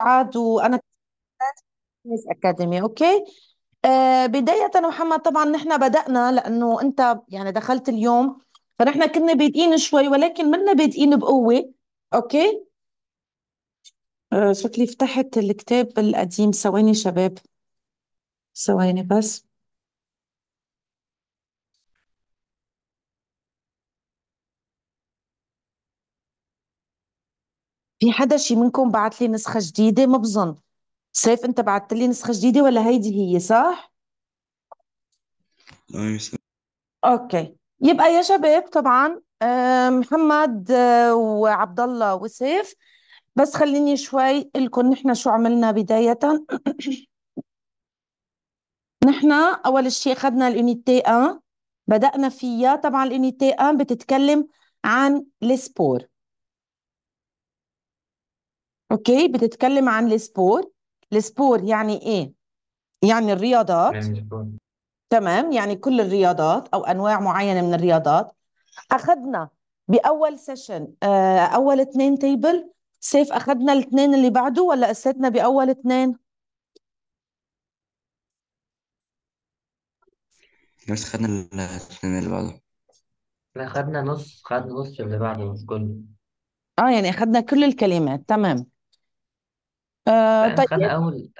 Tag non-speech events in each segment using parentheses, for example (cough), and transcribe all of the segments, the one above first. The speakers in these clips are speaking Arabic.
سعاد وانا اكاديمي اوكي آه بداية محمد طبعا نحن بدأنا لأنه أنت يعني دخلت اليوم فنحن كنا بادئين شوي ولكن منا بادئين بقوة أوكي آه، شكلي فتحت الكتاب القديم ثواني شباب ثواني بس في حدا شي منكم بعت لي نسخة جديدة ما بظن سيف انت بعت لي نسخة جديدة ولا هيدي هي صح؟ اوكي يبقى يا شباب طبعا آه، محمد آه، وعبد الله وسيف بس خليني شوي لكم نحن شو عملنا بداية (coughs) نحن أول شيء أخذنا الأونيتي ان بدأنا فيها طبعا الأونيتي ان بتتكلم عن السبور اوكي بتتكلم عن السبور السبور يعني ايه يعني الرياضات يعني تمام يعني كل الرياضات او انواع معينه من الرياضات اخذنا باول سيشن آه، اول اثنين تيبل سيف اخذنا الاثنين اللي بعده ولا قسيتنا باول اثنين بس خدنا الاثنين اللي بعده لا خدنا نص خدنا نص اللي بعده مش كله اه يعني اخذنا كل الكلمات تمام آه لأن خدنا طيب أول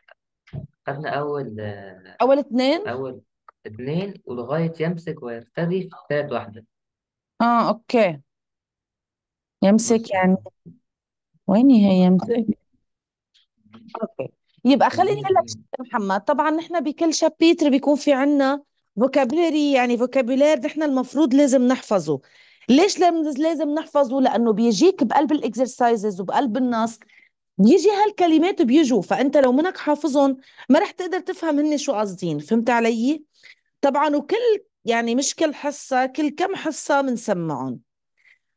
خدنا أول أول اتنين أول اتنين ولغاية يمسك ويرتدي في تالت واحدة اه اوكي يمسك يعني وين هي يمسك اوكي يبقى خليني اقول لك شيء يا محمد طبعا نحن بكل شابيتر بيكون في عنا فوكابلري يعني فوكابولير نحن المفروض لازم نحفظه ليش لازم لازم نحفظه لانه بيجيك بقلب الاكسرسايزز وبقلب النص بيجي هالكلمات بيجوا فانت لو منك حافظهم ما رح تقدر تفهم هن شو قاصدين فهمت علي طبعا وكل يعني مش كل حصه كل كم حصه بنسمعهم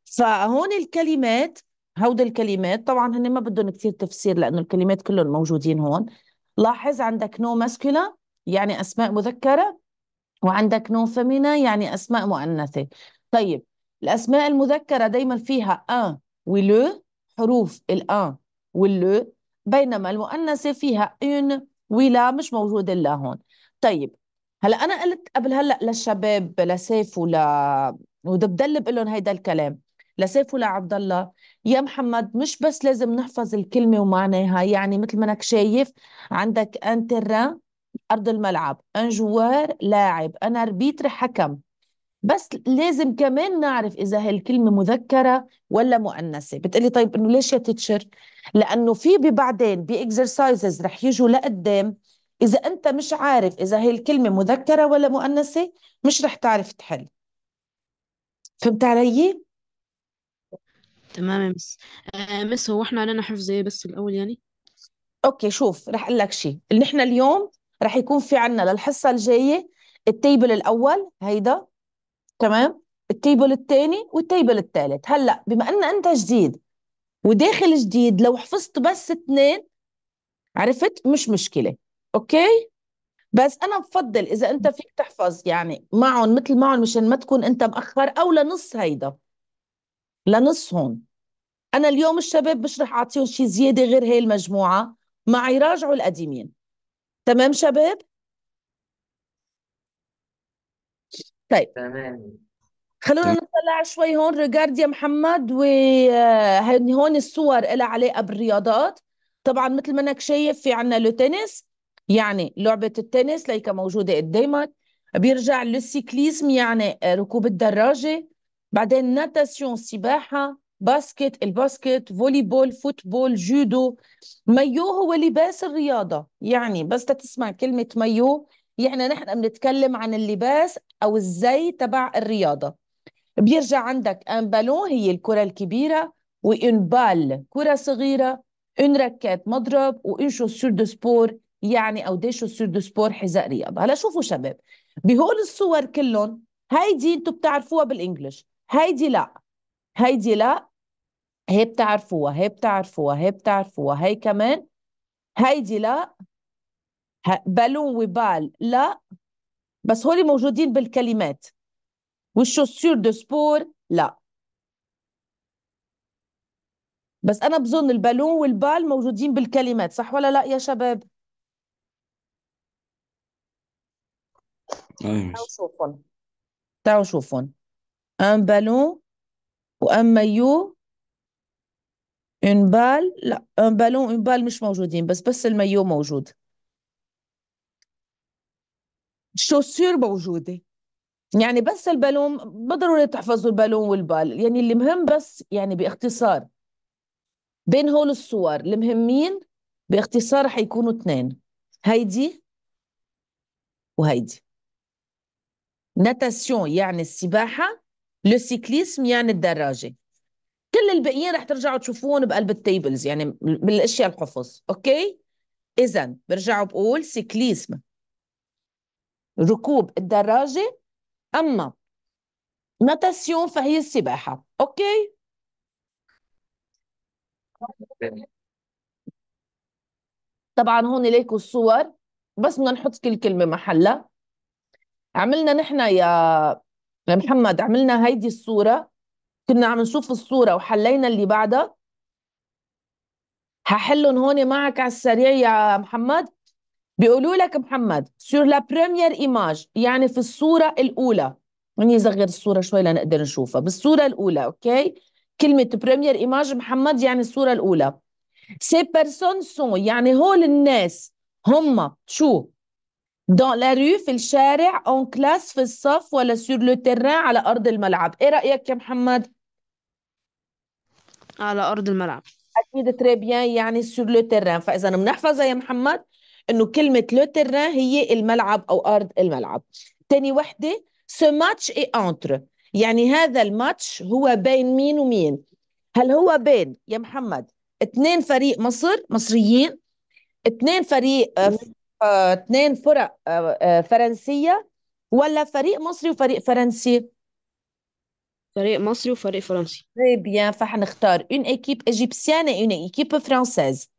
فهون الكلمات هود الكلمات طبعا هن ما بدهم كثير تفسير لانه الكلمات كلهم موجودين هون لاحظ عندك نو ماسكولا يعني اسماء مذكره وعندك نو فمينا يعني اسماء مؤنثه طيب الاسماء المذكره دائما فيها ان ولو حروف الان واللو بينما المؤنثة فيها اون ولا مش موجودة الا هون طيب هلا انا قلت قبل هلا للشباب لسيف ولا وده بدلب لهم هيدا الكلام لسيف ولعبد الله يا محمد مش بس لازم نحفظ الكلمه ومعناها يعني مثل ما انك شايف عندك ان ارض الملعب ان جوار لاعب انا اربيتر حكم بس لازم كمان نعرف اذا هالكلمه مذكره ولا مؤنثه بتقلي طيب انه ليش يا تيتشر لانه في بعدين باكسرسايزز رح يجوا لقدام اذا انت مش عارف اذا هي الكلمه مذكره ولا مؤنثه مش رح تعرف تحل فهمت علي تمام يا مس آه، مس هو احنا علينا حفظ ايه بس الاول يعني اوكي شوف رح اقول لك شيء نحن اليوم رح يكون في عنا للحصه الجايه التيبل الاول هيدا تمام التيبل الثاني والتيبل الثالث هلا بما ان انت جديد وداخل جديد لو حفظت بس اثنين عرفت مش مشكله اوكي بس انا بفضل اذا انت فيك تحفظ يعني معهم مثل معهم مشان ما تكون انت مأخر او لنص هيدا لنصهم انا اليوم الشباب مش رح اعطيهم شيء زياده غير هي المجموعه مع يراجعوا القديمين تمام شباب طيب تمام خلونا نطلع شوي هون ريجارد يا محمد وهون آه، الصور لها علاقه بالرياضات طبعا مثل ما انك شايف في عنا لو تنس يعني لعبه التنس ليك موجوده قدامك بيرجع للسيكليزم يعني آه، ركوب الدراجه بعدين ناتاسيون سباحه باسكت الباسكت فولي بول فوتبول جودو مايو هو لباس الرياضه يعني بس تسمع كلمه مايو يعني نحن بنتكلم عن اللباس او الزي تبع الرياضه بيرجع عندك ان بالون هي الكره الكبيره وان بال كره صغيره ان ركات مضرب وان شوسور دو سبور يعني او دي شوسور دو سبور حذاء رياضه هلا شوفوا شباب بهول الصور كلهم هيدي انتم بتعرفوها بالانجلش هيدي لا هيدي لا هي بتعرفوها هي بتعرفوها هي بتعرفوها هي كمان هيدي لا بالون وبال لا بس هول موجودين بالكلمات والشوسور دو سبور لا بس انا بظن البالون والبال موجودين بالكلمات صح ولا لا يا شباب تعالوا شوفهم ان بالون وان مايو ان بال لا ان بالون ان بال مش موجودين بس بس المايو موجود الشوسير موجوده يعني بس البالون بضروري تحفظوا البالون والبال يعني اللي مهم بس يعني باختصار بين هول الصور المهمين باختصار حيكونوا اثنين هيدي وهيدي ناتاسيون يعني السباحة لو سيكليسم يعني الدراجة كل الباقيين رح ترجعوا تشوفوهم بقلب التيبلز يعني بالاشياء الحفظ اوكي اذا برجع بقول سيكليسم ركوب الدراجة أما نتاسيون فهي السباحة أوكي طبعا هون ليكوا الصور بس بدنا نحط كل كلمة محلها عملنا نحن يا محمد عملنا هيدي الصورة كنا عم نشوف الصورة وحلينا اللي بعدها هحلهم هون معك على السريع يا محمد بيقولوا لك محمد سور لا بريمير ايماج يعني في الصوره الاولى راني يعني صغر الصوره شوي لنقدر نشوفها بالصوره الاولى اوكي كلمه بريمير ايماج محمد يعني الصوره الاولى سي بيرسون سون يعني هول الناس هم شو دون لا رو في الشارع اون كلاس في الصف ولا سور لو تيران على ارض الملعب ايه رايك يا محمد على ارض الملعب اكيد تري بيان يعني سور لو تيران فاذا بنحفظها يا محمد انه كلمه لو تيران هي الملعب او ارض الملعب تاني وحده سو ماتش اي انتر يعني هذا الماتش هو بين مين ومين هل هو بين يا محمد اثنين فريق مصر مصريين اثنين فريق آه، آه، اثنين فرق آه، فرنسيه ولا فريق مصري وفريق فرنسي فريق مصري وفريق فرنسي طيب بيان فحنختار اون ايكيب ايجيبسيانه اون ايكيب فرانسيز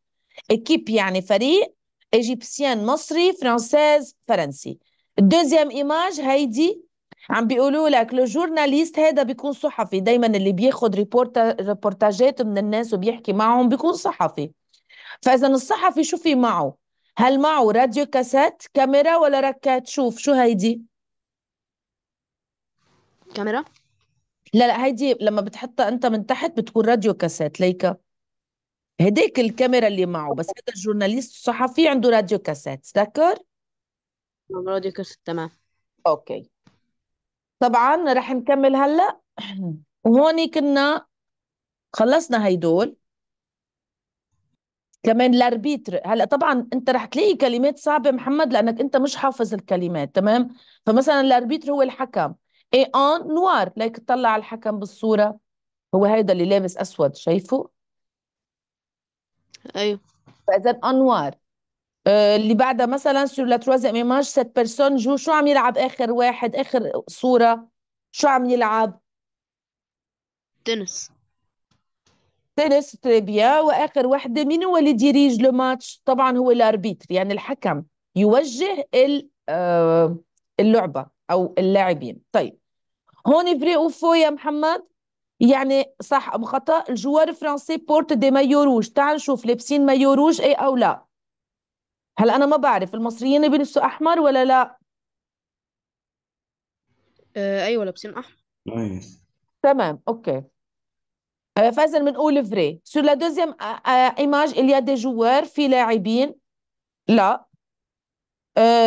ايكيب يعني فريق ايجيبسيان مصري فرانسيز فرنسي الدوزيام ايماج هيدي عم بيقولوا لك لو جورناليست هذا بيكون صحفي دايما اللي بياخد ريبورتا ريبورتاجات من الناس وبيحكي معهم بيكون صحفي فاذا الصحفي شو في معه هل معه راديو كاسات كاميرا ولا ركات شوف شو هيدي كاميرا لا لا هيدي لما بتحطها انت من تحت بتكون راديو كاسات ليكا هديك الكاميرا اللي معه بس هذا الجورناليست الصحفي عنده راديو كاسيت تذكر راديو كاسيت تمام اوكي طبعا رح نكمل هلا (clears throat) وهون كنا خلصنا هيدول كمان الاربيتر هلا طبعا انت رح تلاقي كلمات صعبه محمد لانك انت مش حافظ الكلمات تمام فمثلا الاربيتر هو الحكم اي اون نوار ليك تطلع على الحكم بالصوره هو هيدا اللي لابس اسود شايفه ايوه فاذا انوار آه، اللي بعدها مثلا سور لا تروازيام ايماج سيت بيرسون جو شو عم يلعب اخر واحد اخر صوره شو عم يلعب تنس تنس تري بيان واخر وحده مين هو اللي ديريج لو ماتش طبعا هو الاربيتر يعني الحكم يوجه آه، اللعبه او اللاعبين طيب هون فري وفو يا محمد يعني صح ام خطا الجوار الفرنسي بورت دي مايو روج تعال نشوف لابسين مايو روج اي او لا هل انا ما بعرف المصريين بيلبسوا احمر ولا لا آه، ايوه لابسين احمر تمام اوكي آه، من بنقول فري سو لا دوزيام ايماج اليا دي جوار في لاعبين لا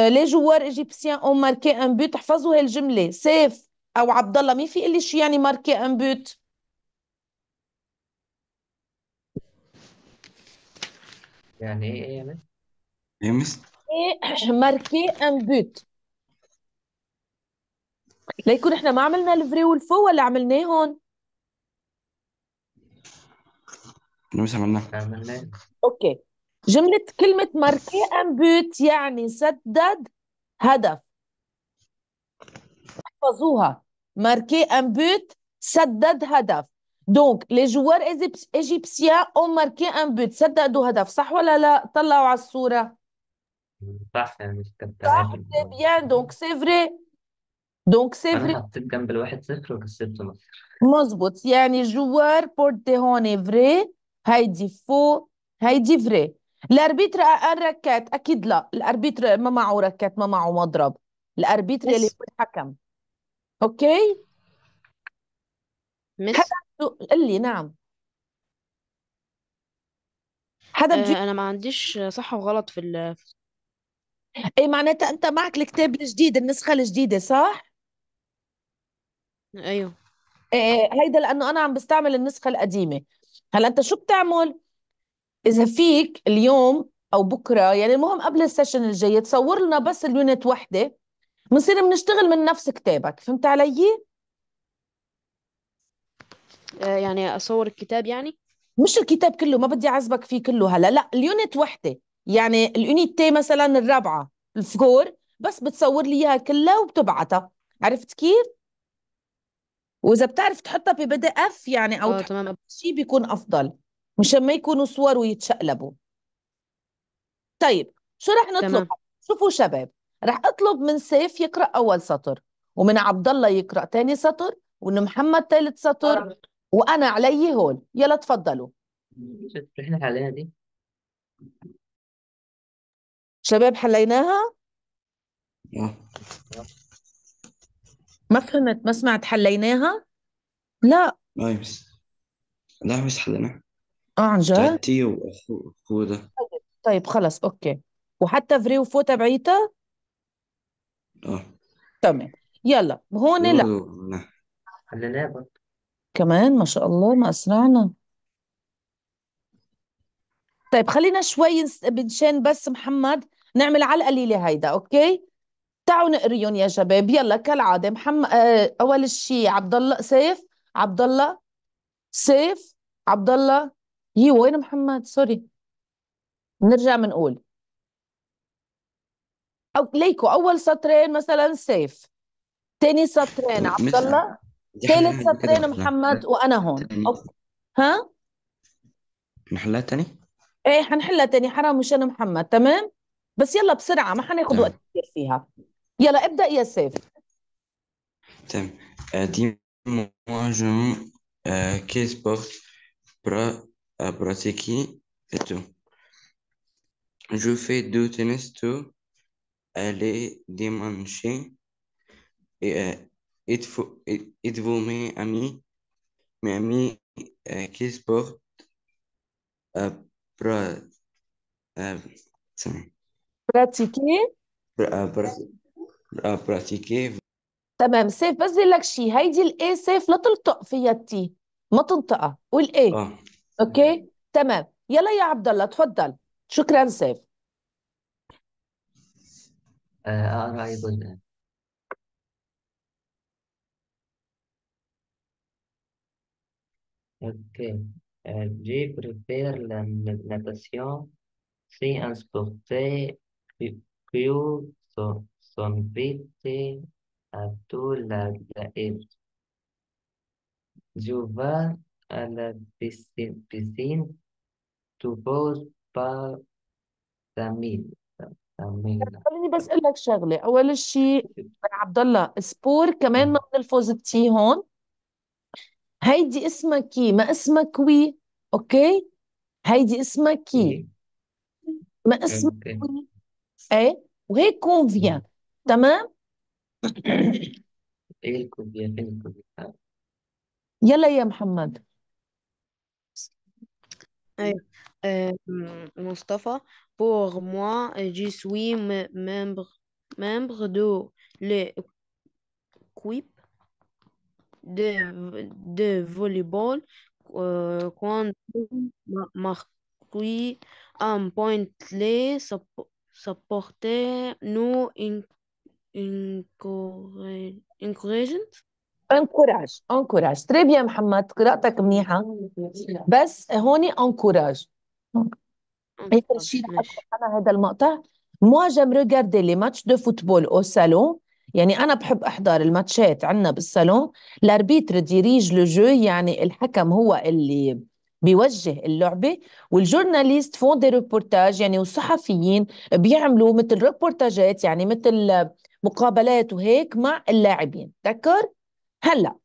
لي جوار ايجيبسيان اون ماركي ان بوت احفظوا هالجمله سيف او عبد الله مين في اللي لي شو يعني ماركي ان بوت يعني ايه ايه ايه (clears throat) ماركي ان بوت ليكون احنا ما عملنا الفري والفو ولا عملناه هون إحنا مس عملناه اوكي جملة كلمة ماركي ان بوت يعني سدد هدف احفظوها ماركي ان بوت سدد هدف دونك لي جوار ايجيبسيان اون ماركي ان بوت سددوا هدف صح ولا لا طلعوا على يعني الصوره صح مش صح سي بيان دونك سي فري دونك سي فري انا حطيت جنب الواحد صفر وكسبت مصر مظبوط يعني جوار بورتي هون فري هيدي فو هيدي فري الاربيتر ان ركات اكيد لا الاربيتر ما معه ركات ما معه مضرب الاربيتر اللي هو الحكم اوكي مش قل لي نعم حدا آه، بجي انا ما عنديش صح وغلط في ال... اي معناتها انت معك الكتاب الجديد النسخه الجديده صح ايوه إيه،, إيه هيدا لانه انا عم بستعمل النسخه القديمه هلا انت شو بتعمل اذا فيك اليوم او بكره يعني المهم قبل السيشن الجاي تصور لنا بس اليونت وحده بنصير بنشتغل من نفس كتابك فهمت علي آه، يعني اصور الكتاب يعني مش الكتاب كله ما بدي اعذبك فيه كله هلا لا اليونت وحده يعني اليونيتي مثلا الرابعه الفكور بس بتصور لي اياها كلها وبتبعتها عرفت كيف واذا بتعرف تحطها ببي دي اف يعني او آه، تمام شيء بيكون افضل مشان ما يكونوا صور ويتشقلبوا طيب شو رح نطلب تمام. شوفوا شباب رح اطلب من سيف يقرا اول سطر ومن عبد الله يقرا ثاني سطر ومن محمد ثالث سطر آه. وانا علي هون يلا تفضلوا احنا حلينا دي شباب حليناها اه. ما فهمت ما سمعت حليناها لا ما اه، يمس لا يمس حليناها اه عن جد تي ده طيب خلص اوكي وحتى فري وفو تبعيتها اه تمام يلا هون لا حليناها برضه كمان ما شاء الله ما أسرعنا طيب خلينا شوي بنشان بس محمد نعمل على القليلة هيدا أوكي تعالوا نقريهم يا شباب يلا كالعادة محمد آه، أول شيء عبد الله سيف عبد الله سيف عبد الله يي وين محمد سوري نرجع بنقول أو ليكو أول سطرين مثلا سيف تاني سطرين عبد الله ثالث سطرين محمد وانا هون ها نحلها تاني ايه حنحلها تاني حرام مشان محمد تمام بس يلا بسرعه ما حناخذ وقت كثير فيها يلا ابدا يا سيف تمام آه، دي moi آه، كيس euh, quel sport pra, à pratiquer et tout. Je fais deux tennis Êtes-vous mes amis, mes amis euh, qui se portent à euh, euh, pratiquer à, euh, pratiquer تمام سيف بس بدي لك شيء هيدي الاي سيف لا تلطق فيها التي ما تنطقها قول ايه آه. اوكي تمام يلا يا عبد الله تفضل شكرا سيف آه، انا ايضا Ok. Euh, je préfère la natation. Si un sportif clôt son, son but à toute la haine. Je vais à la piscine, piscine tu poses par ta mille. خليني بسألك شغلة أول شيء عبد الله سبور كمان ضمن الفوز تي هون هيدي اسمها إيه؟ كي ما اسمها كوي اوكي هيدي اسمها إيه؟ إيه. كي ما اسمها كوي اي وهي كونفيان تمام يلا يا محمد مصطفى بور موا جي سوي ميمبر ميمبر دو لي كويب de, volleyball euh, quand Marquis un point ça, nous une encourage très Très bien, Mohamed, قراءتك منيحه Moi, j'aime regarder les matchs de football au salon يعني انا بحب احضر الماتشات عندنا بالصالون لاربيتر ديريج لو جو يعني الحكم هو اللي بيوجه اللعبة والجورناليست فون دي ريبورتاج يعني والصحفيين بيعملوا مثل ريبورتاجات يعني مثل مقابلات وهيك مع اللاعبين تذكر هلا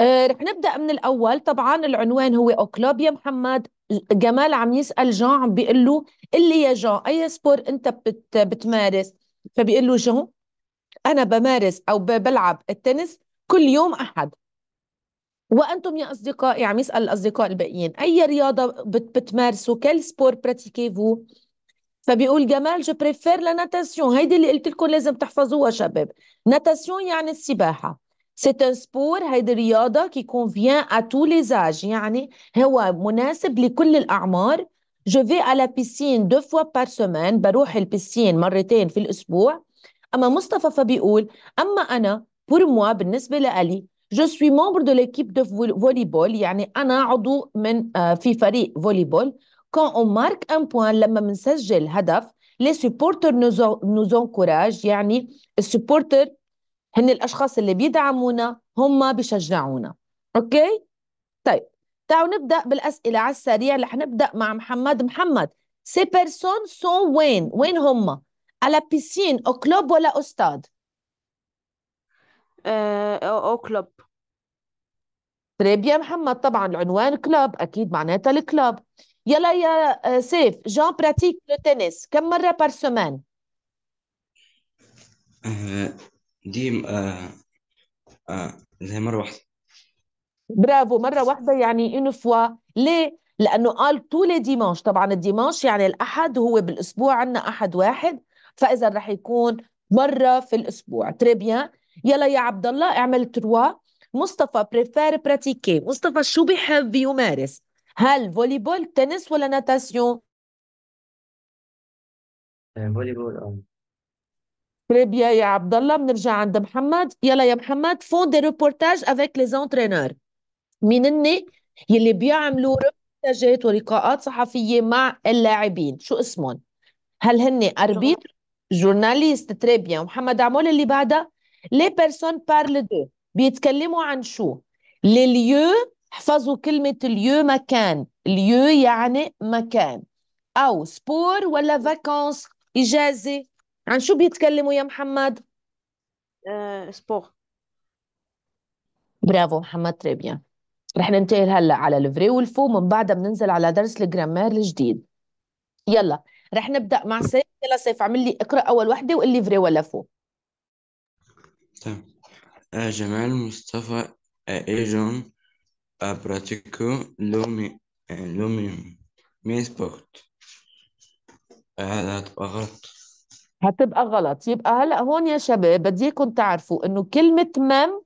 أه رح نبدا من الاول طبعا العنوان هو اوكلوب يا محمد جمال عم يسال جان عم بيقول له اللي يا جان اي سبور انت بت بتمارس فبيقول له جان أنا بمارس أو بلعب التنس كل يوم أحد وأنتم يا أصدقائي عم يعني يسأل الأصدقاء الباقيين أي رياضة بتمارسوا كل سبور براتيكيفو فبيقول جمال جو بريفير ناتاسيون هيدي اللي قلت لكم لازم تحفظوها شباب ناتاسيون يعني السباحة سيت ان سبور هيدي رياضة كي كونفيان ا تو لي يعني هو مناسب لكل الأعمار جو في على بيسين دو فوا بار سومان بروح البيسين مرتين في الأسبوع اما مصطفى فبيقول اما انا بور موا بالنسبه لالي جو سوي ممبر دو ليكيب دو فولي بول يعني انا عضو من آه، في فريق فولي بول كون اون مارك ان بوان لما بنسجل هدف لي سبورتر نوز انكوراج يعني السبورتر هن الاشخاص اللي بيدعمونا هم بيشجعونا اوكي طيب تعالوا نبدا بالاسئله على السريع رح نبدا مع محمد محمد سي بيرسون سون وين وين هم على بيسين او كلوب ولا استاذ او كلوب طيب يا محمد طبعا العنوان كلوب اكيد معناتها الكلوب يلا يا سيف جون براتيك لو تنس كم مره بار سومان دي ديم آه آه مره واحده برافو مره واحده يعني اون فوا ليه لانه قال طول ديمانش طبعا الديمانش يعني الاحد هو بالاسبوع عندنا احد واحد فاذا رح يكون مره في الاسبوع تريبيان يلا يا عبد الله اعمل تروا مصطفى بريفير براتيكي مصطفى شو بحب يمارس هل فولي بول تنس ولا ناتاسيون فولي بول اه تريبيا آه. يا عبد الله بنرجع عند محمد يلا يا محمد فون دي ريبورتاج افيك لي زونترينور مين اني يلي بيعملوا ريبورتاجات ولقاءات صحفيه مع اللاعبين شو اسمهم هل هن اربيتر جورناليست تري بيان يعني محمد عمول اللي بعدها لي بيرسون بارل دو بيتكلموا عن شو لي ليو احفظوا كلمة ليو مكان ليو يعني مكان أو سبور ولا فاكونس إجازة عن شو بيتكلموا يا محمد؟ سبور آه، سبور برافو محمد تري بيان يعني. رح ننتقل هلا على الفري والفو من بعدها بننزل على درس الجرامار الجديد يلا رح نبدا مع سيف يلا سيف عمل لي اقرا اول وحده وقول لي فري ولا فو تمام طيب. آه، جمال مصطفى آه، ايجون ابراتيكو آه، براتيكو لومي لومي ميس بوكت هذا هتبقى غلط هتبقى غلط يبقى هلا هون يا شباب بدي اياكم تعرفوا انه كلمه مام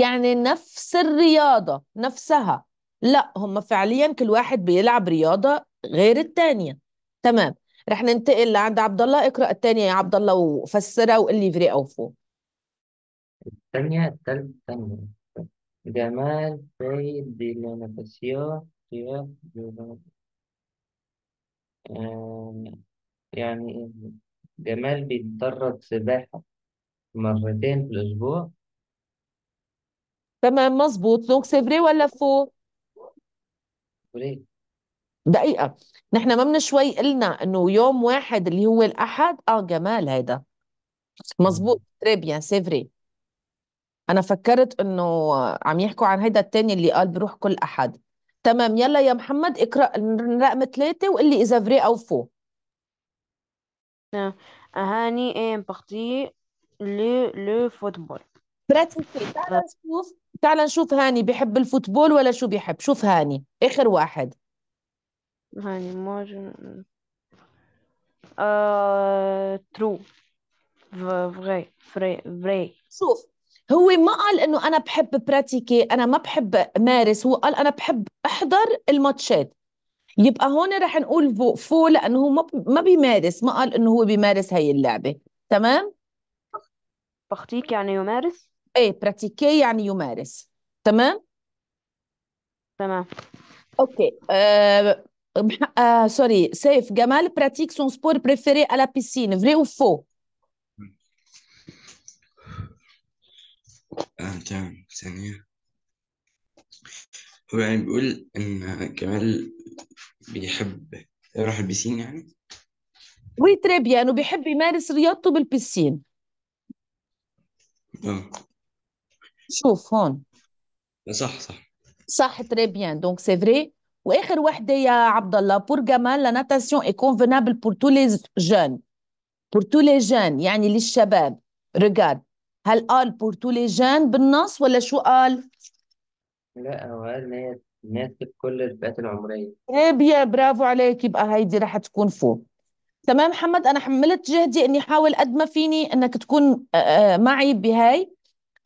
يعني نفس الرياضه نفسها لا هم فعليا كل واحد بيلعب رياضه غير الثانيه تمام رح ننتقل لعند عبد الله اقرا الثانيه يا عبد الله وفسرها وقول لي فري او فو الثانيه الثالثه جمال في ديلانتاسيون آه، يعني جمال بيتدرب سباحة مرتين في الأسبوع تمام مظبوط دونك سي ولا فو؟ فري دقيقة نحن ما من شوي قلنا انه يوم واحد اللي هو الاحد اه جمال هيدا مزبوط تري بيان سي فري انا فكرت انه عم يحكوا عن هيدا التاني اللي قال بروح كل احد تمام يلا يا محمد اقرا رقم ثلاثة وقل لي اذا فري او فو آه، أهاني إيه بارتي لو لو فوتبول تعال نشوف تعال نشوف هاني بحب الفوتبول ولا شو بحب شوف هاني آخر واحد animaux. يعني آه... ترو فغي فري فري شوف هو ما قال انه انا بحب براتيكي انا ما بحب مارس هو قال انا بحب احضر الماتشات يبقى هون رح نقول فو لانه هو ما بيمارس ما قال انه هو بيمارس هي اللعبه تمام بختيك يعني يمارس ايه براتيكي يعني يمارس تمام تمام اوكي آه سوري سيف جمال براتيك سون سبور بريفيري préféré بيسين فري piscine, فو ou ثانية هو يعني بيقول إن جمال بيحب يروح البيسين يعني وي تري بيان وبيحب يمارس رياضته بالبيسين اه شوف هون صح صح صح تري بيان دونك سي فري واخر وحده يا عبد الله بور جمال لا ناتاسيون اي كونفينابل بور تو لي جون بور تو لي جون يعني للشباب ريغارد هل قال بور تو لي جون بالنص ولا شو قال؟ لا هو قال ان هي تناسب كل الفئات العمريه ايه برافو عليك يبقى هيدي رح تكون فوق تمام محمد انا حملت جهدي اني احاول قد ما فيني انك تكون آه، آه، معي بهاي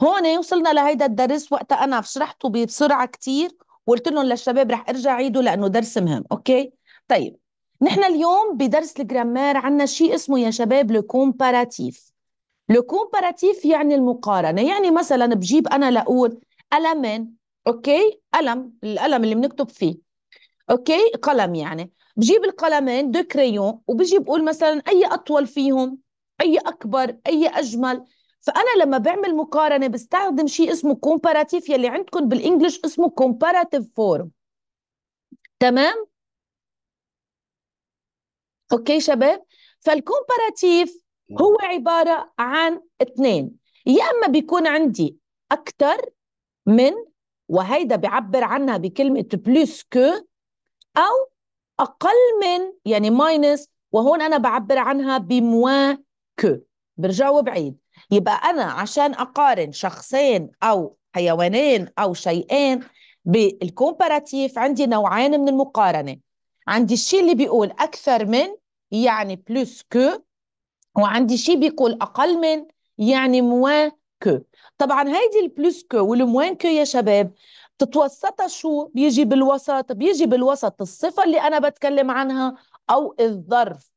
هون وصلنا لهيدا الدرس وقتها انا شرحته بسرعه كثير وقلت لهم للشباب رح ارجع عيده لانه درس مهم اوكي طيب نحن اليوم بدرس الجرامير عندنا شيء اسمه يا شباب لو كومباراتيف لو كومباراتيف يعني المقارنه يعني مثلا بجيب انا لاقول قلمين اوكي قلم القلم اللي بنكتب فيه اوكي قلم يعني بجيب القلمين دو كريون وبجي بقول مثلا اي اطول فيهم اي اكبر اي اجمل فانا لما بعمل مقارنه بستخدم شيء اسمه كومباراتيف يلي عندكم بالانجلش اسمه كومباراتيف فورم تمام اوكي شباب فالكومباراتيف هو عباره عن اثنين يا اما بيكون عندي اكثر من وهيدا بيعبر عنها بكلمه بلوس كو او اقل من يعني ماينس وهون انا بعبر عنها بموا كو برجع بعيد يبقى أنا عشان أقارن شخصين أو حيوانين أو شيئين بالكومباراتيف عندي نوعين من المقارنة عندي الشيء اللي بيقول أكثر من يعني بلوس كو وعندي شيء بيقول أقل من يعني موان كو طبعا هيدي البلوس كو والموان كو يا شباب تتوسطها شو بيجي بالوسط بيجي بالوسط الصفة اللي أنا بتكلم عنها أو الظرف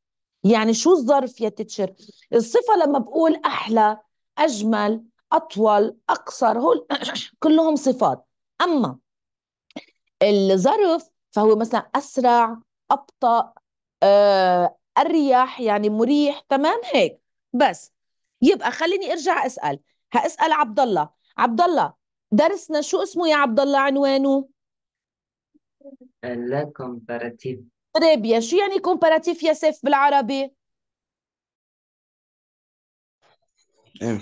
يعني شو الظرف يا تيتشر الصفة لما بقول أحلى أجمل أطول أقصر هول (clears throat) كلهم صفات أما الظرف فهو مثلا أسرع أبطأ آه، أريح يعني مريح تمام هيك بس يبقى خليني أرجع أسأل هأسأل عبد الله عبد الله درسنا شو اسمه يا عبد الله عنوانه؟ لا كومباراتيف طريبيا شو يعني كومباراتيف يا سيف بالعربي؟ ايه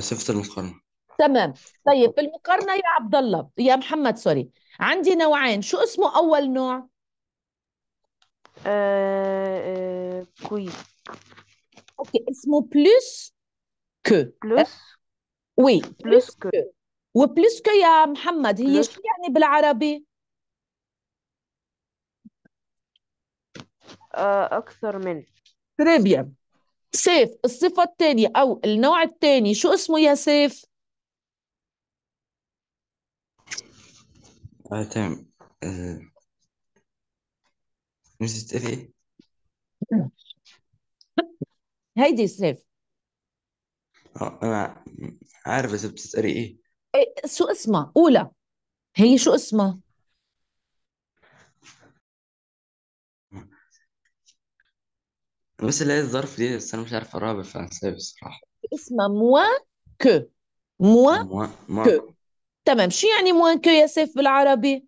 صفة آه، المقارنة تمام طيب المقارنة يا عبد الله يا محمد سوري عندي نوعين شو اسمه أول نوع؟ آه آه كويس اوكي اسمه بلوس كو بلوس وي بلوس كو وبلوس كو يا محمد هي شو يعني بالعربي؟ آه، أكثر من تريبيا سيف الصفة الثانية أو النوع الثاني شو اسمه يا سيف؟ آه، تمام مستفي آه، إيه؟ هيدي سيف أنا عارف بس بتسألي إيه؟ إيه شو اسمها؟ أولى هي شو اسمها؟ بس اللي هي الظرف دي بس انا مش عارف اقراها بالفرنساوي بصراحه اسمها موا كو موا موا موا كو تمام شو يعني موان كو يا سيف بالعربي؟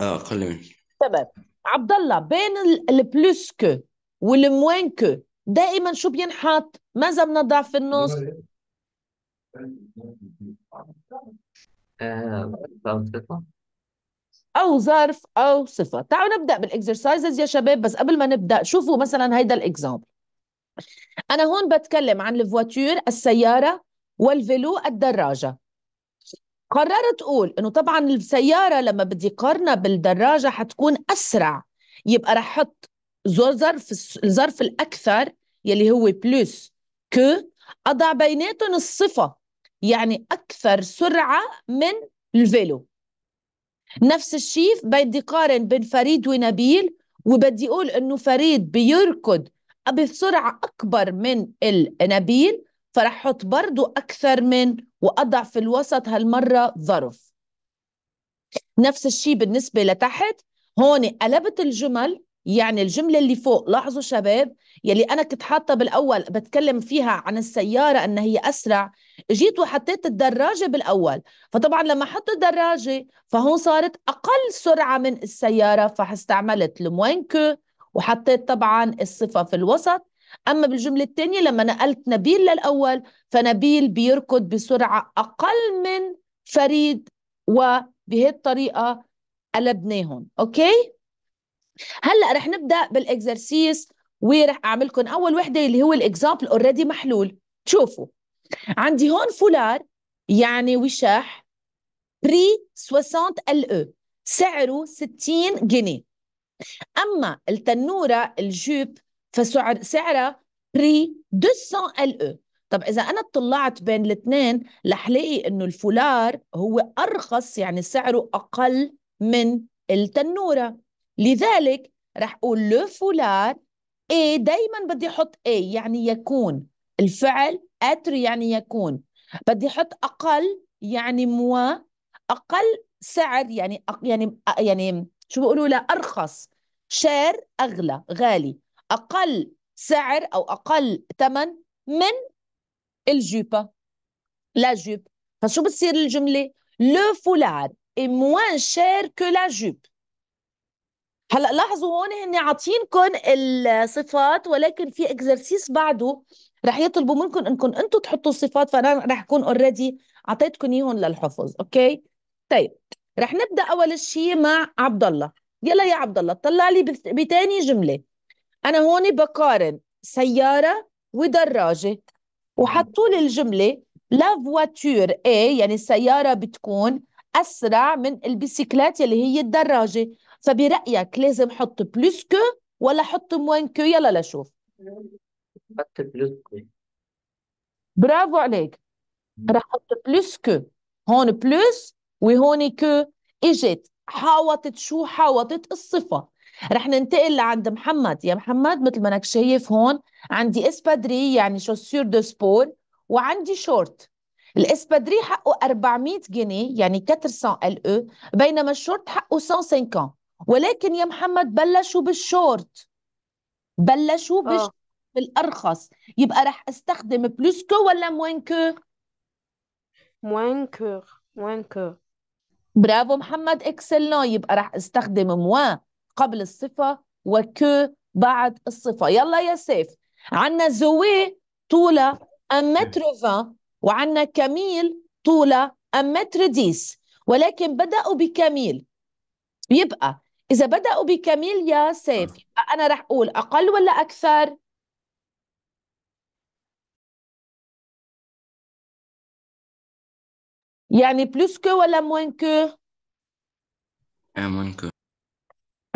اه قل لي تمام عبد الله بين البلوس كو والموان كو دائما شو بينحط؟ ماذا بنضع في النص؟ آه، او ظرف او صفه تعالوا نبدا بالاكسرسايزز يا شباب بس قبل ما نبدا شوفوا مثلا هيدا الاكزامبل انا هون بتكلم عن الفواتير السياره والفيلو الدراجه قررت اقول انه طبعا السياره لما بدي قارنها بالدراجه حتكون اسرع يبقى رح احط ظرف الظرف الاكثر يلي هو بلوس كو اضع بيناتهم الصفه يعني اكثر سرعه من الفيلو نفس الشيء بدي قارن بين فريد ونبيل وبدي اقول انه فريد بيركض بسرعه اكبر من نبيل فرح احط برضه اكثر من واضع في الوسط هالمره ظرف نفس الشيء بالنسبه لتحت هون قلبت الجمل يعني الجملة اللي فوق لاحظوا شباب يلي أنا كنت حاطة بالأول بتكلم فيها عن السيارة أن هي أسرع جيت وحطيت الدراجة بالأول فطبعا لما حط الدراجة فهون صارت أقل سرعة من السيارة فاستعملت لموين وحطيت طبعا الصفة في الوسط أما بالجملة الثانية لما نقلت نبيل للأول فنبيل بيركض بسرعة أقل من فريد وبهالطريقة قلبناهم أوكي؟ هلا رح نبدا بالاكزرسيس ورح اعمل لكم اول وحده اللي هو الاكزامبل اوريدي محلول شوفوا عندي هون فولار يعني وشاح بري 60 ال او سعره 60 جنيه اما التنوره الجوب فسعر سعرها بري 200 ال او طب اذا انا اطلعت بين الاثنين رح لاقي انه الفولار هو ارخص يعني سعره اقل من التنوره لذلك رح أقول لو فولار إيه دايما بدي أحط إيه يعني يكون الفعل أتر يعني يكون بدي أحط أقل يعني موا أقل سعر يعني يعني يعني شو بيقولوا لا أرخص شير أغلى غالي أقل سعر أو أقل ثمن من الجوبا لا جوب فشو بتصير الجملة لو فولار إي موان شير كو لا جوب هلا لاحظوا هون هن عاطينكم الصفات ولكن في اكزرسيس بعده رح يطلبوا منكم انكم انتم تحطوا الصفات فانا رح اكون اوريدي اعطيتكم اياهم للحفظ اوكي طيب رح نبدا اول شيء مع عبد الله يلا يا عبد الله طلع لي بثاني جمله انا هون بقارن سياره ودراجه وحطوا لي الجمله لا فواتور اي يعني السياره بتكون اسرع من البيسيكلات اللي هي الدراجه فبرايك لازم حط بلوس كو ولا حط موان كو يلا لشوف حط بلس كو برافو عليك رح احط بلوس كو هون بلوس وهون كو اجت حاوطت شو حاوطت الصفه رح ننتقل لعند محمد يا محمد مثل ما انك شايف هون عندي اسبادري يعني شوسور دو سبور وعندي شورت الاسبادري حقه 400 جنيه يعني 400 ال او بينما الشورت حقه 150 ولكن يا محمد بلشوا بالشورت بلشوا آه. بالش... بالارخص يبقى راح استخدم بلوس كو ولا موان كو موان كو موان كو برافو محمد اكسلون يبقى راح استخدم موان قبل الصفه وكو بعد الصفه يلا يا سيف عندنا زوي طولها 1 متر 20 وعندنا كميل طولها 1 متر 10 ولكن بدأوا بكميل يبقى إذا بدأوا بكاميليا سيف آه. أنا رح أقول أقل ولا أكثر؟ يعني بلوس كو ولا موين كو؟ موين كو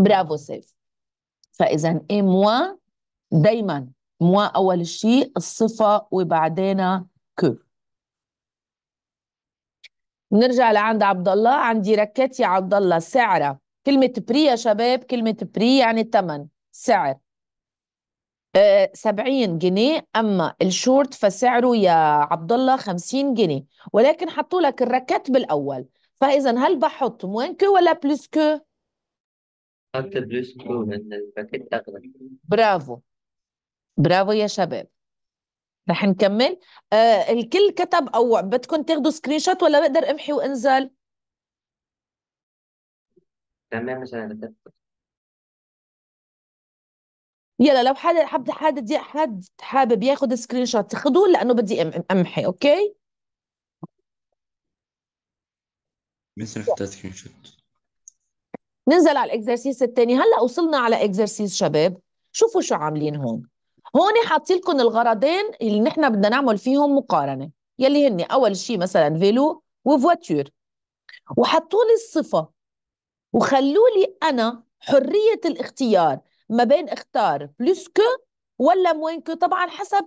برافو سيف فإذا إيه موان دايما موان أول شيء الصفة وبعدين كو نرجع لعند عبد الله عندي ركات يا عبد الله سعره كلمة بري يا شباب كلمة بري يعني الثمن سعر آه، سبعين جنيه أما الشورت فسعره يا عبد الله خمسين جنيه ولكن حطوا لك الركات بالأول فإذا هل بحط موان كو ولا بلس كو؟ حط بلس كو لأن الباكيت أغلى برافو برافو يا شباب رح نكمل آه الكل كتب او بدكم تاخذوا سكرين شوت ولا بقدر امحي وانزل تمام مش هنتفق يلا لو حدا حد حد دي حد حابب ياخد سكرين شوت تاخدوه لانه بدي أم- امحي اوكي مثل في سكرين شوت ننزل على الاكزرسيس الثاني هلا وصلنا على اكزرسيس شباب شوفوا شو عاملين هون هون حاطين لكم الغرضين اللي نحن بدنا نعمل فيهم مقارنه يلي هن اول شيء مثلا فيلو وفواتور وحطوا لي الصفه وخلوا لي انا حريه الاختيار ما بين اختار بلوس كو ولا موين كو طبعا حسب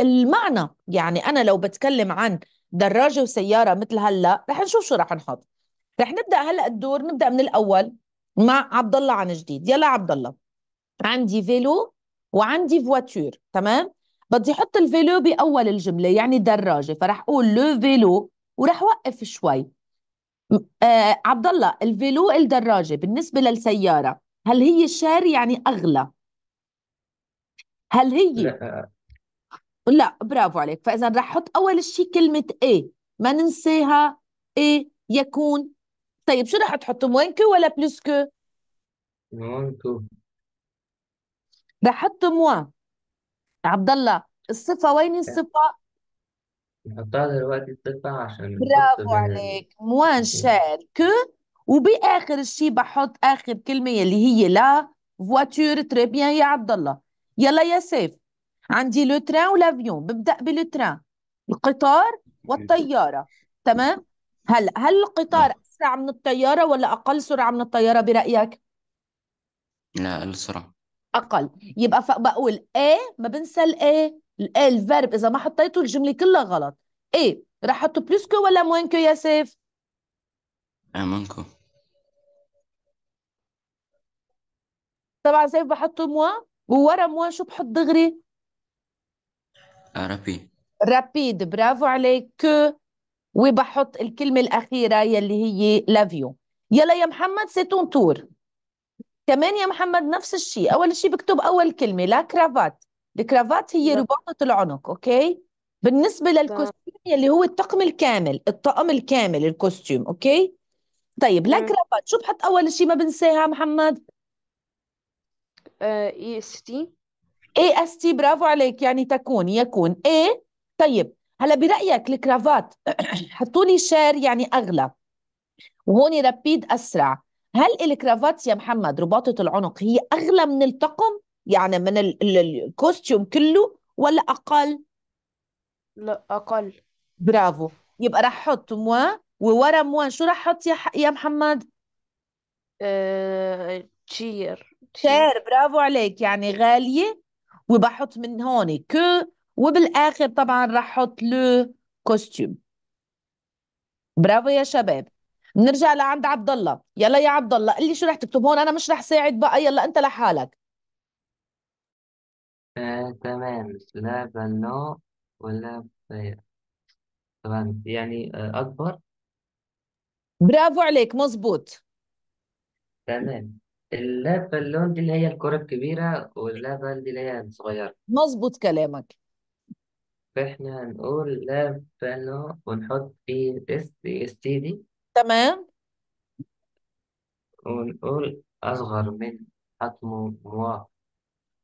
المعنى يعني انا لو بتكلم عن دراجه وسياره مثل هلا رح نشوف شو رح نحط رح نبدا هلا الدور نبدا من الاول مع عبد الله عن جديد يلا عبد الله عندي فيلو وعندي فواتور تمام بدي احط الفيلو باول الجمله يعني دراجه فرح اقول لو فيلو وراح وقف شوي آه عبد الله الفيلو الدراجه بالنسبه للسياره هل هي الشهر يعني اغلى هل هي لا لا برافو عليك فاذا رح احط اول شيء كلمه ايه ما ننساها ايه يكون طيب شو رح تحط موين كو ولا بلس كو موين كو رح احط موان عبد الله الصفه وين الصفه نحطها دلوقتي تطلع عشان نحط برافو عليك موان إيه. شير كو وبآخر شيء بحط آخر كلمة اللي هي لا فواتور تري بيان يا عبد الله يلا يا سيف عندي لو تران ولافيون ببدأ بلو تران القطار والطيارة تمام هلا هل القطار نعم. أسرع من الطيارة ولا أقل سرعة من الطيارة برأيك؟ لا السرعة أقل يبقى بقول ايه ما بنسى الايه الفيرب اذا ما حطيته الجمله كلها غلط ايه راح احط كو ولا موين كو يا سيف؟ امون آه، كو طبعا سيف بحط موا وورا موا شو بحط دغري؟ رابيد آه، رابيد برافو عليك كو وبحط الكلمة الأخيرة يلي هي لافيو يلا يا محمد سي تون تور كمان يا محمد نفس الشيء أول شيء بكتب أول كلمة لا كرافات الكرافات هي رباطة العنق اوكي بالنسبة للكوستيم يلي هو الطقم الكامل الطقم الكامل الكوستيم اوكي طيب لا كرافات شو بحط اول شيء ما بنساها محمد اي اس تي اي اس تي برافو عليك يعني تكون يكون اي طيب هلا برأيك الكرافات حطوا لي شير يعني اغلى وهون رابيد اسرع هل الكرافات يا محمد رباطة العنق هي اغلى من الطقم يعني من الكوستيوم كله ولا اقل لا اقل برافو يبقى راح احط موان وورا موان شو راح احط يا ح... يا محمد تشير آه، تشير برافو عليك يعني غالية وبحط من هون كو وبالآخر طبعا راح احط لو كوستيوم برافو يا شباب نرجع لعند عبد الله يلا يا عبد الله قل لي شو راح تكتب هون انا مش راح ساعد بقى يلا انت لحالك آه تمام لا بناء ولا بيا طبعا يعني آه أكبر برافو عليك مظبوط تمام اللا بالون دي اللي هي الكرة الكبيرة واللا بال دي اللي هي الصغيرة مظبوط كلامك فإحنا هنقول لا بالون ونحط فيه اس اس تي دي تمام ونقول أصغر من حجمه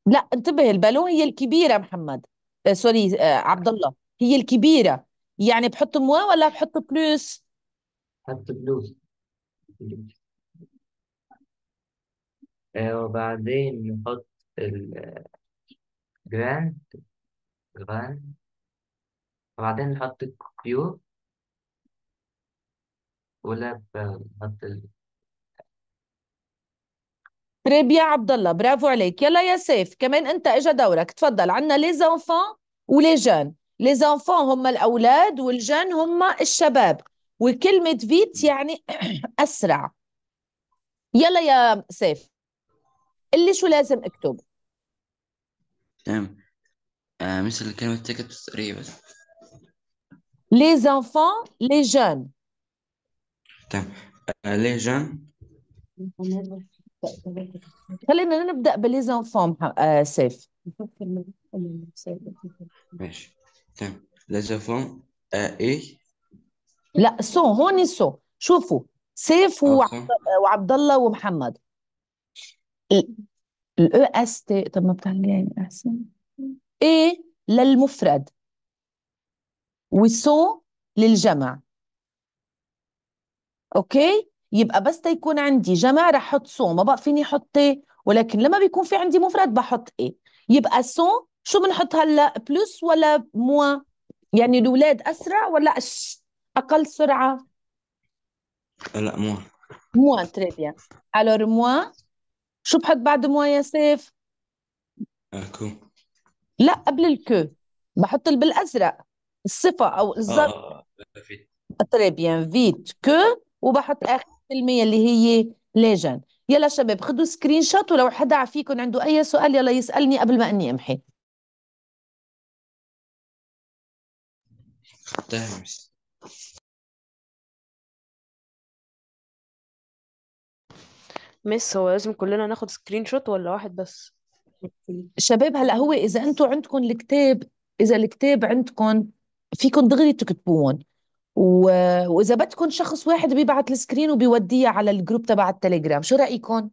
لا انتبه البالون هي الكبيرة محمد آه سوري آه عبد الله هي الكبيرة يعني بحط موا ولا بحط بلوس حط بلوس آه، وبعدين نحط ال جراند وبعدين نحط كيو ولا نحط ال رابيا عبد الله برافو عليك يلا يا سيف كمان انت اجى دورك تفضل عندنا لي زونفون ولي جان لي زونفون هم الاولاد والجان هم الشباب وكلمه فيت يعني (clears throat) اسرع يلا يا سيف اللي شو لازم اكتب تمام آه مثل كلمه تكت بس لي زونفون لي جان تمام آه، لي جان طيب، خلينا نبدا بليزون فورم آه، سيف ماشي تمام لازم فوم ايه لا سو هون سو شوفوا سيف آه، وعبد آه، الله ومحمد الاو إيه، اس تي طب ما بتعلقين يعني، احسن ايه للمفرد وسو للجمع اوكي يبقى بس يكون عندي جمع رح احط سو ما بقى فيني احط تي إيه؟ ولكن لما بيكون في عندي مفرد بحط ايه يبقى سو شو بنحط هلا بلس ولا موا يعني الاولاد اسرع ولا أش... اقل سرعه لا موا موا تري بيان الور موا شو بحط بعد موا يا سيف اكو آه، لا قبل الكو بحط بالازرق الصفه او الظرف آه، آه، تري بيان فيت كو وبحط اخر اللي هي ليجن يلا شباب خدوا سكرين شوت ولو حدا فيكم عنده اي سؤال يلا يسالني قبل ما اني امحي مس هو لازم كلنا ناخد سكرين شوت ولا واحد بس شباب هلا هو اذا انتم عندكم الكتاب اذا الكتاب عندكم فيكم دغري تكتبوهم و... واذا بدكم شخص واحد بيبعت السكرين وبيوديه على الجروب تبع التليجرام شو رايكم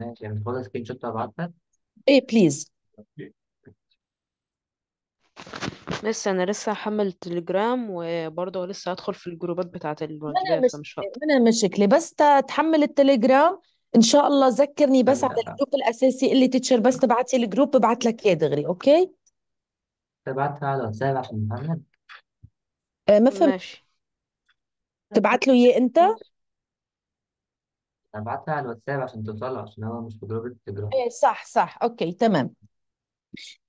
ماشي يعني سكرين شوت ايه بليز لسه انا لسه هحمل التليجرام وبرضه لسه هدخل في الجروبات بتاعه الواتساب مش فاضي انا مشكله بس تحمل التليجرام ان شاء الله ذكرني بس على الجروب الاساسي اللي تيتشر بس تبعتي الجروب ببعت لك اياه دغري اوكي تبعتها على الواتساب عشان محمد آه ما فهمت ماشي تبعت له اياه انت تبعتها على الواتساب عشان توصل عشان هو مش في جروب التليجرام ايه صح صح اوكي تمام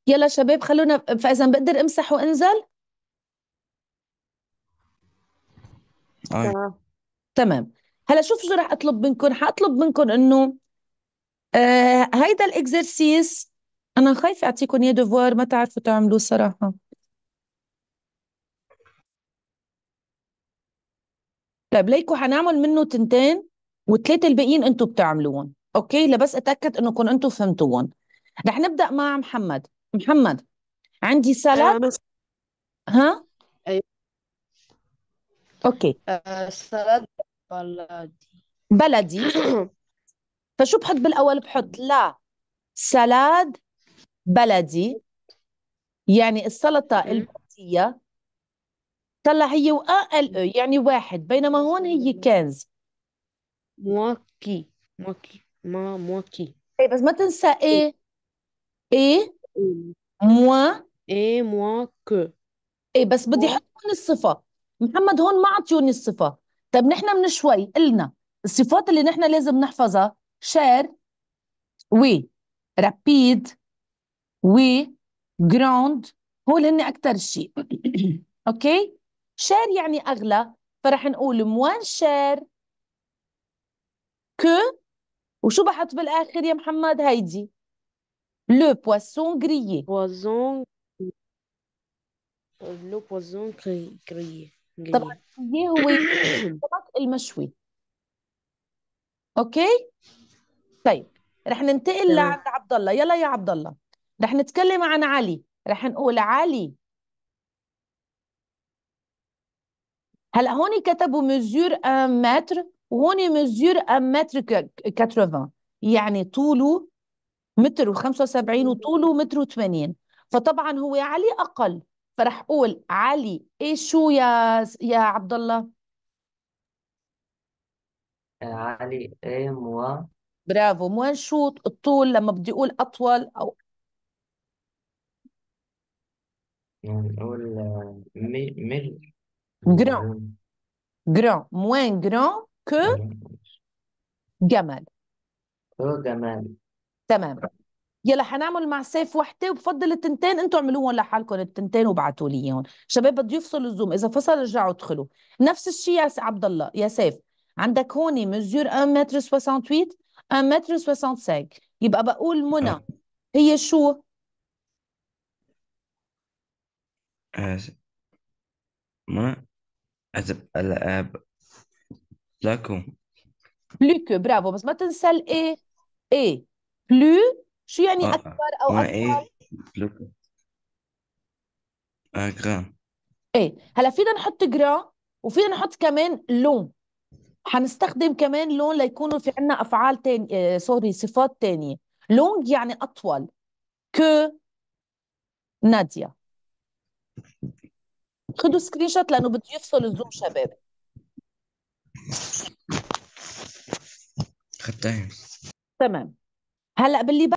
يلا شباب خلونا فاذا بقدر امسح وانزل تمام هلا شوف شو رح اطلب منكم حاطلب منكم انه آه هيدا الاكزرسيس انا خايفه اعطيكم اياه ديفوار ما تعرفوا تعملوه صراحه طيب ليكو حنعمل منه تنتين والثلاثه الباقيين انتم بتعملوهم اوكي لبس اتاكد انكم انتم فهمتوهم رح نبدا مع محمد محمد عندي سلطه أه، ها ايوه اوكي آه بلدي بلدي (coughs) فشو بحط بالاول بحط لا سلاد بلدي يعني السلطه البلديه طلع هي و ال يعني واحد بينما هون هي كنز موكي موكي ما موكي اي بس ما تنسى ايه ايه موا ايه, إيه. موا إيه، كو ايه بس بدي احط هون الصفه محمد هون ما عطيوني الصفه طيب نحن من شوي قلنا الصفات اللي نحن لازم نحفظها شير و رابيد و جراوند هول هن اكثر شيء (clears throat) اوكي شير يعني اغلى فرح نقول موان شير كو وشو بحط بالاخر يا محمد هيدي لو بواسون غريي بوازون لو بوازون غريي طبعا هي هو (coughs) الطبق المشوي اوكي طيب رح ننتقل لعند عبد الله يلا يا عبد الله رح نتكلم عن علي رح نقول علي هلا هون كتبوا مزيور ان متر وهون مزيور ان متر 80 يعني طوله متر و75 وطوله متر و80 فطبعا هو علي اقل فرح اقول علي ايه شو يا يا عبد الله علي إيه موا برافو موان شو الطول لما بدي اقول اطول او نقول يعني آه، مي ميل جران جران موين جران كو جمال جمل جمال تمام يلا حنعمل مع سيف وحده وبفضل التنتين انتوا اعملوهم لحالكم التنتين وابعتوا لي اياهم شباب بده يفصل الزوم اذا فصل رجعوا ادخلوا نفس الشيء يا عبد الله يا سيف عندك هون مزيور 1 متر 68 1 متر 65 يبقى بقول منى آه. هي شو آه، ما أزب... الأب آه، لكم بلوكو برافو بس ما تنسى الاي اي بلو إيه؟ شو يعني آه، أكبر أو اصغر إيه لوك آه جرام ايه هلا فينا نحط جرام وفينا نحط كمان لون حنستخدم كمان لون ليكونوا في عنا افعال آه سوري صفات تانية لونج يعني اطول كو ناديا خدوا سكرين شوت لانه بده يفصل الزوم شباب تمام هلا باللي